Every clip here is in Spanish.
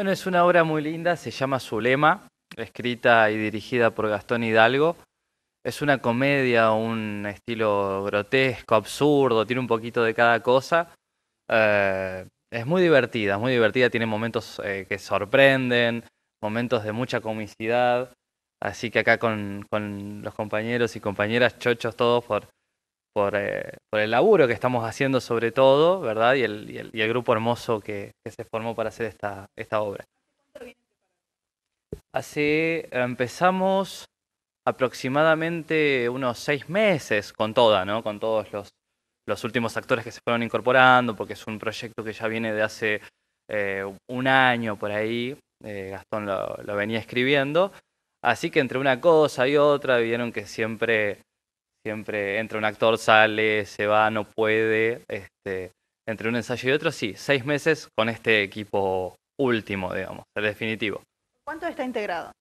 Bueno, es una obra muy linda, se llama Zulema, escrita y dirigida por Gastón Hidalgo. Es una comedia, un estilo grotesco, absurdo, tiene un poquito de cada cosa. Eh, es muy divertida, muy divertida, tiene momentos eh, que sorprenden, momentos de mucha comicidad. Así que acá con, con los compañeros y compañeras chochos todos por, eh, por, el laburo que estamos haciendo sobre todo, ¿verdad? Y el, grupo hermoso que, se formó para hacer esta, esta obra. Así empezamos aproximadamente unos seis meses con toda, ¿no? Con todos los, últimos actores que se fueron incorporando, porque es un proyecto que ya viene de hace eh, un año por ahí, eh, Gastón lo venía escribiendo. Así que entre una cosa y otra vieron que siempre Siempre entra un actor, sale, se va, no puede. Este, entre un ensayo y otro, sí, seis meses con este equipo último, digamos, el definitivo. ¿Cuánto está integrado?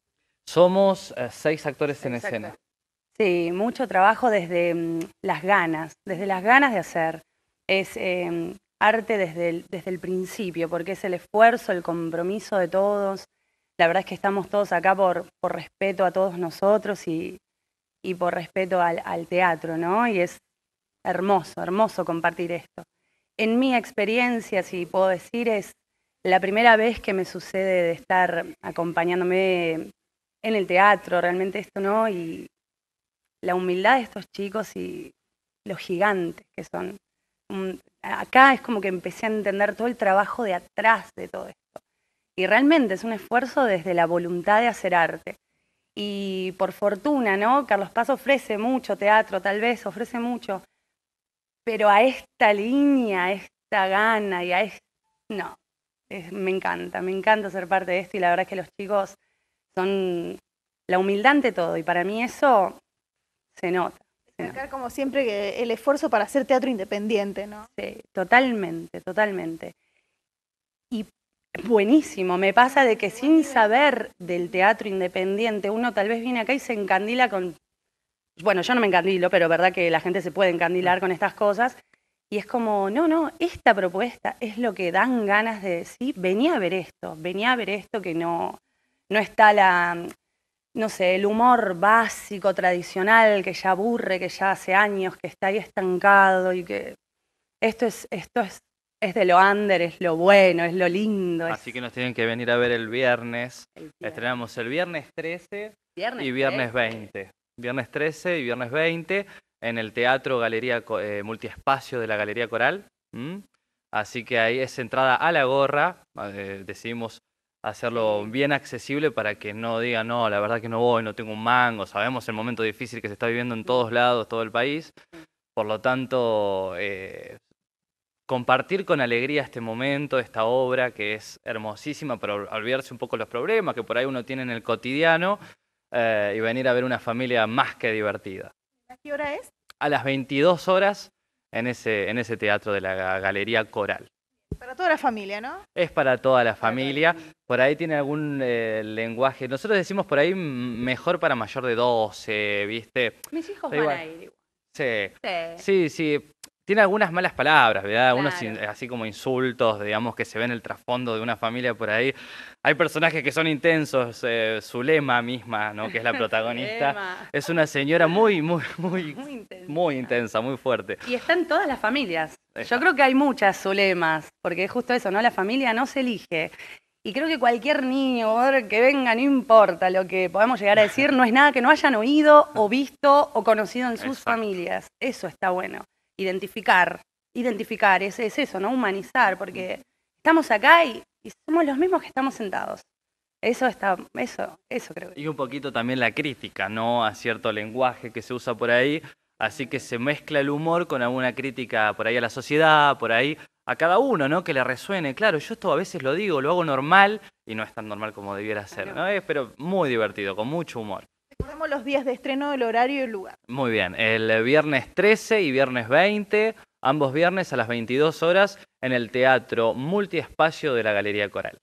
Somos eh, seis actores en escena. Sí, mucho trabajo desde mm, las ganas, desde las ganas de hacer. Es em, arte desde el, desde el principio, porque es el esfuerzo, el compromiso de todos. La verdad es que estamos todos acá por, por respeto a todos nosotros y, y por respeto al, teatro, ¿no? Y es hermoso, hermoso compartir esto. En mi experiencia, si puedo decir, es la primera vez que me sucede de estar acompañándome en el teatro, realmente esto, ¿no? Y la humildad de estos chicos y los gigantes que son. Mm, acá es como que empecé a entender todo el trabajo de atrás de todo esto. Y realmente es un esfuerzo desde la voluntad de hacer arte y por fortuna, ¿no? Carlos Paz ofrece mucho teatro, tal vez, ofrece mucho, pero a esta línea, a esta gana y a No, me encanta, me encanta ser parte de esto y la verdad es que los chicos son la humildad ante todo y para mí eso se nota. como siempre el esfuerzo para hacer teatro independiente, ¿no? Sí, totalmente, totalmente. Y buenísimo. Me pasa de que sin saber del teatro independiente, uno tal vez viene acá y se encandila con... Bueno, yo no me encandilo, pero verdad que la gente se puede encandilar mm. con estas cosas. Y es como, no, no, esta propuesta es lo que dan ganas de decir, venía a ver esto, venía a ver esto que no, no está la, no sé, el humor básico, tradicional, que ya aburre, que ya hace años que está ahí estancado y que esto es, esto es es de lo under, es lo bueno, es lo lindo. Así que nos tienen que venir a ver el viernes. Estrenamos el viernes 13 y viernes 20. Viernes 13 y viernes 20 en el Teatro Galería eh, Multiespacio de la Galería Coral. Así que ahí es entrada a la gorra. Eh, decidimos hacerlo bien accesible para que no digan, no, la verdad que no voy, no tengo un mango. Sabemos el momento difícil que se está viviendo en todos lados, todo el país. Por lo tanto, eh, compartir con alegría este momento, esta obra que es hermosísima pero olvidarse un poco los problemas que por ahí uno tiene en el cotidiano eh, y venir a ver una familia más que divertida. ¿A qué hora es? A las 22 horas en ese, en ese teatro de la Galería Coral. Para toda la familia, ¿no? Es para toda la familia. Por ahí tiene algún eh, lenguaje. Nosotros decimos por ahí mejor para mayor de 12, ¿viste? Mis hijos van a ir. sí. Sí, sí. Tiene algunas malas palabras, ¿verdad? Algunos así como insultos, digamos, que se ven el trasfondo de una familia por ahí. Hay personajes que son intensos. Eh, Zulema misma, ¿no? Que es la protagonista. es una señora muy, muy, muy, muy intensa. muy fuerte. Y está en todas las familias. Yo creo que hay muchas Zulemas, porque es justo eso, ¿no? La familia no se elige. Y creo que cualquier niño que venga, no importa lo que podamos llegar a decir, no es nada que no hayan oído o visto o conocido en sus familias. Eso está bueno identificar, identificar, es, es eso, ¿no? Humanizar, porque estamos acá y, somos los mismos que estamos sentados. Eso está, eso, eso creo. Y un poquito también la crítica, ¿no? A cierto lenguaje que se usa por ahí. Así que se mezcla el humor con alguna crítica por ahí a la sociedad, por ahí a cada uno, ¿no? Que le resuene. Claro, yo esto a veces lo digo, lo hago normal y no es tan normal como debiera ser, ¿no? pero muy divertido, con mucho humor. Recordemos los días de estreno, el horario y el lugar. Muy bien, el viernes 13 y viernes 20, ambos viernes a las 22 horas, en el Teatro Multiespacio de la Galería Coral.